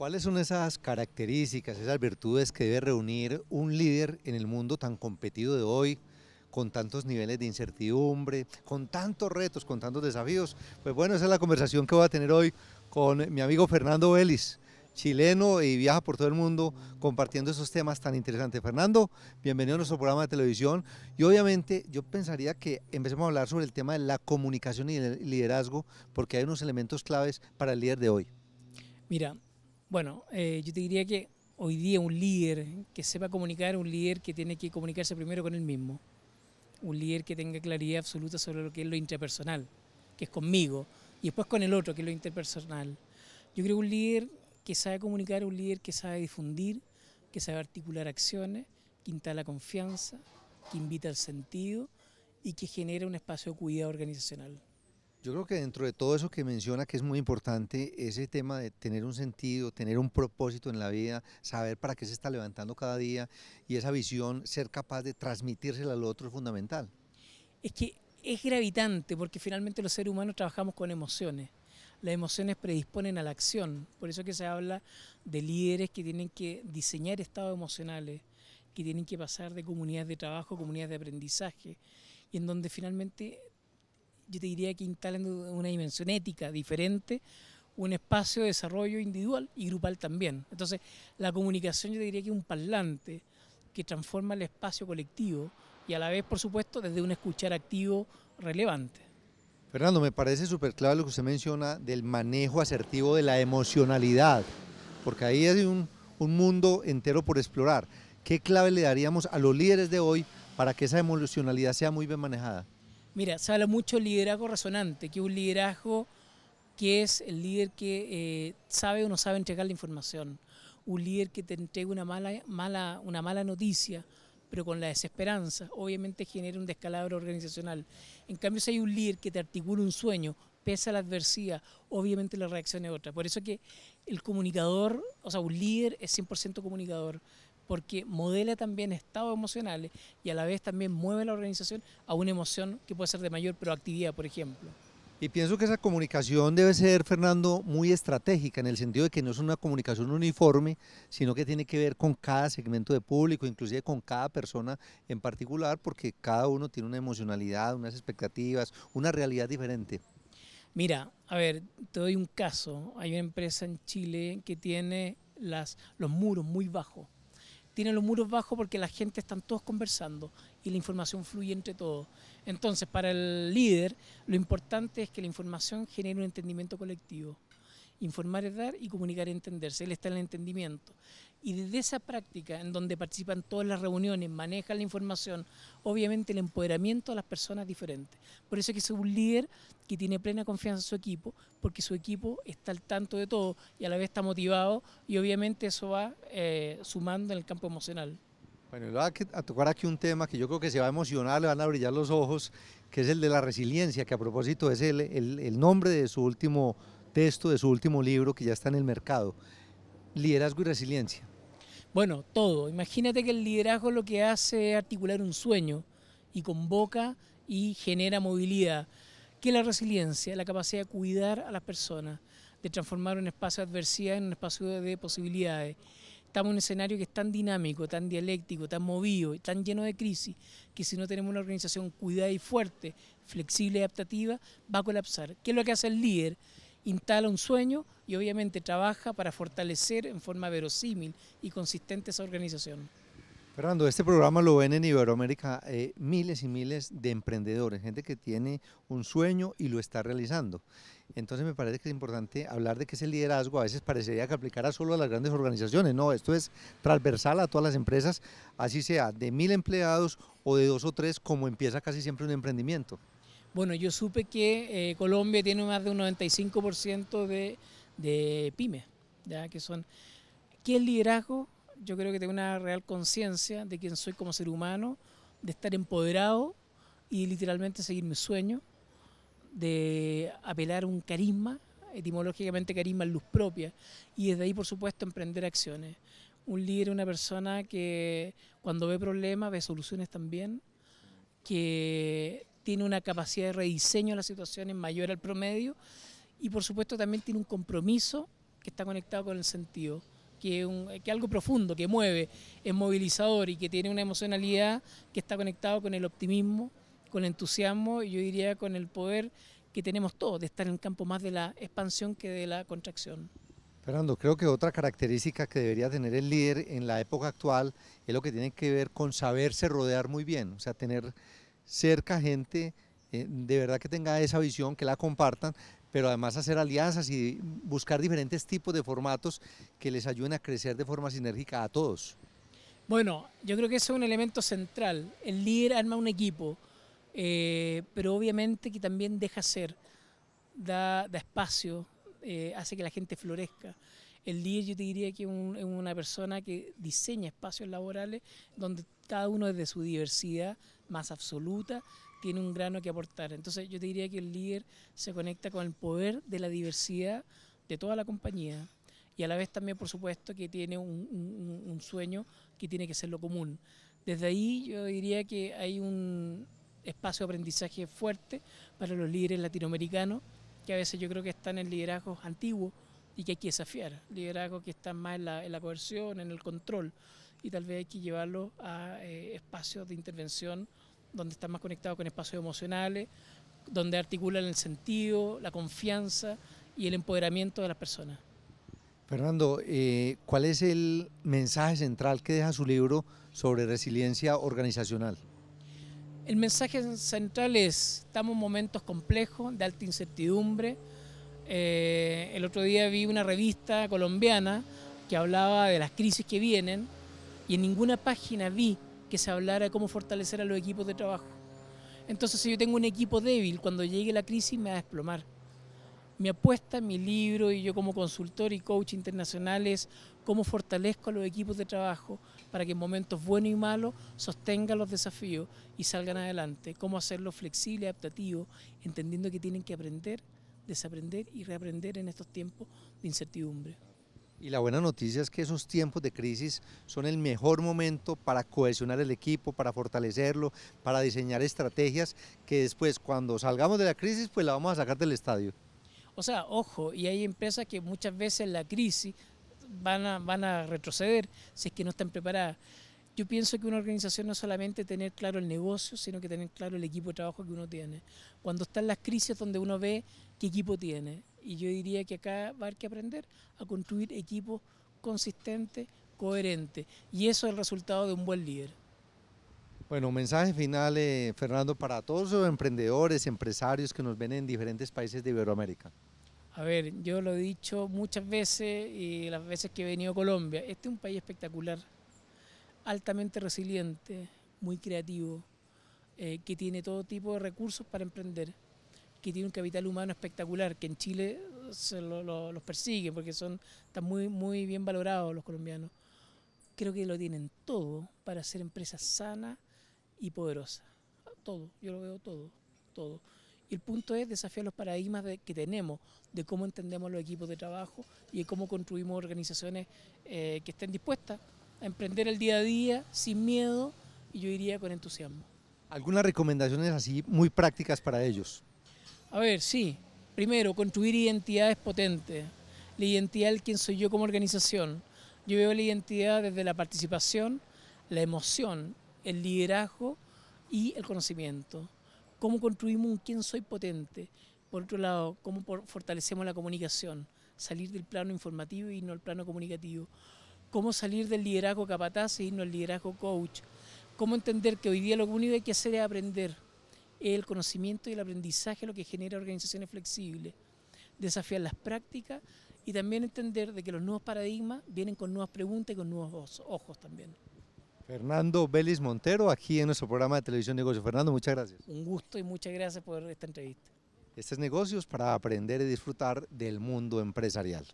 ¿Cuáles son esas características, esas virtudes que debe reunir un líder en el mundo tan competido de hoy, con tantos niveles de incertidumbre, con tantos retos, con tantos desafíos? Pues bueno, esa es la conversación que voy a tener hoy con mi amigo Fernando Vélez, chileno y viaja por todo el mundo compartiendo esos temas tan interesantes. Fernando, bienvenido a nuestro programa de televisión y obviamente yo pensaría que empecemos a hablar sobre el tema de la comunicación y el liderazgo porque hay unos elementos claves para el líder de hoy. Mira, bueno, eh, yo te diría que hoy día un líder que sepa comunicar, un líder que tiene que comunicarse primero con él mismo, un líder que tenga claridad absoluta sobre lo que es lo intrapersonal, que es conmigo, y después con el otro, que es lo interpersonal. Yo creo que un líder que sabe comunicar, un líder que sabe difundir, que sabe articular acciones, que instala confianza, que invita al sentido y que genera un espacio de cuidado organizacional. Yo creo que dentro de todo eso que menciona, que es muy importante, ese tema de tener un sentido, tener un propósito en la vida, saber para qué se está levantando cada día y esa visión, ser capaz de transmitírsela al otro es fundamental. Es que es gravitante porque finalmente los seres humanos trabajamos con emociones. Las emociones predisponen a la acción, por eso que se habla de líderes que tienen que diseñar estados emocionales, que tienen que pasar de comunidades de trabajo, comunidades de aprendizaje, y en donde finalmente yo te diría que instalan una dimensión ética diferente, un espacio de desarrollo individual y grupal también. Entonces, la comunicación yo te diría que es un parlante que transforma el espacio colectivo y a la vez, por supuesto, desde un escuchar activo relevante. Fernando, me parece súper clave lo que usted menciona del manejo asertivo de la emocionalidad, porque ahí es un, un mundo entero por explorar. ¿Qué clave le daríamos a los líderes de hoy para que esa emocionalidad sea muy bien manejada? Mira, se habla mucho de liderazgo resonante, que es un liderazgo que es el líder que eh, sabe o no sabe entregar la información, un líder que te entrega una mala, mala, una mala noticia, pero con la desesperanza, obviamente genera un descalabro organizacional. En cambio, si hay un líder que te articula un sueño, pese a la adversidad, obviamente la reacción es otra. Por eso que el comunicador, o sea, un líder es 100% comunicador porque modela también estados emocionales y a la vez también mueve la organización a una emoción que puede ser de mayor proactividad, por ejemplo. Y pienso que esa comunicación debe ser, Fernando, muy estratégica, en el sentido de que no es una comunicación uniforme, sino que tiene que ver con cada segmento de público, inclusive con cada persona en particular, porque cada uno tiene una emocionalidad, unas expectativas, una realidad diferente. Mira, a ver, te doy un caso. Hay una empresa en Chile que tiene las, los muros muy bajos tiene los muros bajos porque la gente están todos conversando y la información fluye entre todos. Entonces, para el líder, lo importante es que la información genere un entendimiento colectivo. Informar es dar y comunicar es entenderse. Él está en el entendimiento. Y desde esa práctica, en donde participan todas las reuniones, manejan la información, obviamente el empoderamiento a las personas es diferente. Por eso es que es un líder que tiene plena confianza en su equipo, porque su equipo está al tanto de todo y a la vez está motivado y obviamente eso va eh, sumando en el campo emocional. Bueno, le va a tocar aquí un tema que yo creo que se va a emocionar, le van a brillar los ojos, que es el de la resiliencia, que a propósito es el, el, el nombre de su último texto de su último libro que ya está en el mercado, Liderazgo y Resiliencia. Bueno, todo. Imagínate que el liderazgo lo que hace es articular un sueño y convoca y genera movilidad. Que la resiliencia, la capacidad de cuidar a las personas, de transformar un espacio de adversidad en un espacio de posibilidades. Estamos en un escenario que es tan dinámico, tan dialéctico, tan movido y tan lleno de crisis, que si no tenemos una organización cuidada y fuerte, flexible y adaptativa, va a colapsar. ¿Qué es lo que hace el líder? instala un sueño y obviamente trabaja para fortalecer en forma verosímil y consistente esa organización. Fernando, este programa lo ven en Iberoamérica eh, miles y miles de emprendedores, gente que tiene un sueño y lo está realizando. Entonces me parece que es importante hablar de que ese liderazgo a veces parecería que aplicara solo a las grandes organizaciones, no, esto es transversal a todas las empresas, así sea de mil empleados o de dos o tres, como empieza casi siempre un emprendimiento. Bueno, yo supe que eh, Colombia tiene más de un 95% de, de pymes, ¿ya? que son... ¿Qué es liderazgo? Yo creo que tengo una real conciencia de quién soy como ser humano, de estar empoderado y literalmente seguir mi sueño, de apelar un carisma, etimológicamente carisma en luz propia, y desde ahí, por supuesto, emprender acciones. Un líder es una persona que cuando ve problemas ve soluciones también, que tiene una capacidad de rediseño de las situaciones mayor al promedio y por supuesto también tiene un compromiso que está conectado con el sentido, que es algo profundo, que mueve, es movilizador y que tiene una emocionalidad que está conectado con el optimismo, con el entusiasmo y yo diría con el poder que tenemos todos de estar en el campo más de la expansión que de la contracción. Fernando, creo que otra característica que debería tener el líder en la época actual es lo que tiene que ver con saberse rodear muy bien, o sea, tener cerca gente eh, de verdad que tenga esa visión, que la compartan, pero además hacer alianzas y buscar diferentes tipos de formatos que les ayuden a crecer de forma sinérgica a todos. Bueno, yo creo que eso es un elemento central. El líder arma un equipo, eh, pero obviamente que también deja ser, da, espacio, eh, hace que la gente florezca. El líder yo te diría que es una persona que diseña espacios laborales donde cada uno desde su diversidad más absoluta, tiene un grano que aportar. Entonces yo te diría que el líder se conecta con el poder de la diversidad de toda la compañía y a la vez también, por supuesto, que tiene un, sueño que tiene que ser lo común. Desde ahí yo diría que hay un espacio de aprendizaje fuerte para los líderes latinoamericanos, que a veces yo creo que están en liderazgos antiguos y que hay que desafiar, liderazgos que están más en la coerción, en el control y tal vez hay que llevarlo a eh, espacios de intervención donde están más conectados con espacios emocionales, donde articulan el sentido, la confianza y el empoderamiento de las personas. Fernando, eh, ¿cuál es el mensaje central que deja su libro sobre resiliencia organizacional? El mensaje central es, estamos en momentos complejos, de alta incertidumbre. Eh, el otro día vi una revista colombiana que hablaba de las crisis que vienen y en ninguna página vi que se hablara de cómo fortalecer a los equipos de trabajo. Entonces, si yo tengo un equipo débil, cuando llegue la crisis me va a desplomar. Mi apuesta, mi libro y yo como consultor y coach internacional es cómo fortalezco a los equipos de trabajo para que en momentos buenos y malos sostengan los desafíos y salgan adelante. Cómo hacerlo flexible, adaptativo, entendiendo que tienen que aprender, desaprender y reaprender en estos tiempos de incertidumbre. Y la buena noticia es que esos tiempos de crisis son el mejor momento para cohesionar el equipo, para fortalecerlo, para diseñar estrategias que después cuando salgamos de la crisis pues la vamos a sacar del estadio. O sea, ojo, y hay empresas que muchas veces la crisis van a, retroceder si es que no están preparadas. Yo pienso que una organización no es solamente tener claro el negocio, sino que tener claro el equipo de trabajo que uno tiene. Cuando están las crisis donde uno ve qué equipo tiene, y yo diría que acá va a haber que aprender a construir equipos consistentes, coherentes. Y eso es el resultado de un buen líder. Bueno, mensaje final, Fernando, para todos los emprendedores, empresarios que nos ven en diferentes países de Iberoamérica. A ver, yo lo he dicho muchas veces y las veces que he venido a Colombia, este es un país espectacular, altamente resiliente, muy creativo, eh, que tiene todo tipo de recursos para emprender que tiene un capital humano espectacular, que en Chile eh, los persiguen, porque son, están muy, muy bien valorados los colombianos. Creo que lo tienen todo para ser empresa sana y poderosa. Todo, yo lo veo todo, todo. Y el punto es desafiar los paradigmas de, que tenemos, de cómo entendemos los equipos de trabajo y de cómo construimos organizaciones eh, que estén dispuestas a emprender el día a día sin miedo y yo diría con entusiasmo. ¿Algunas recomendaciones así muy prácticas para ellos? A ver, sí. Primero, construir identidades potentes. La identidad del quién soy yo como organización. Yo veo la identidad desde la participación, la emoción, el liderazgo y el conocimiento. ¿Cómo construimos un quién soy potente? Por otro lado, ¿cómo fortalecemos la comunicación? Salir del plano informativo y e no irnos al plano comunicativo. ¿Cómo salir del liderazgo capataz y e no al liderazgo coach? ¿Cómo entender que hoy día lo único que hay que hacer es aprender? el conocimiento y el aprendizaje lo que genera organizaciones flexibles, desafiar las prácticas y también entender de que los nuevos paradigmas vienen con nuevas preguntas y con nuevos ojos también. Fernando Vélez Montero, aquí en nuestro programa de Televisión Negocios. Fernando, muchas gracias. Un gusto y muchas gracias por esta entrevista. Estos negocios para aprender y disfrutar del mundo empresarial.